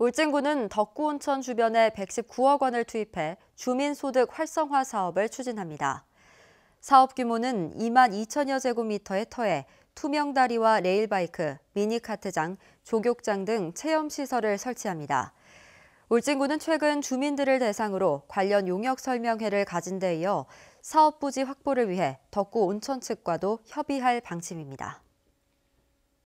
울진군은 덕구온천 주변에 119억 원을 투입해 주민소득 활성화 사업을 추진합니다. 사업 규모는 2만 2천여 제곱미터의 터에 투명다리와 레일바이크, 미니카트장, 조격장 등 체험시설을 설치합니다. 울진군은 최근 주민들을 대상으로 관련 용역 설명회를 가진 데 이어 사업 부지 확보를 위해 덕구 온천 측과도 협의할 방침입니다.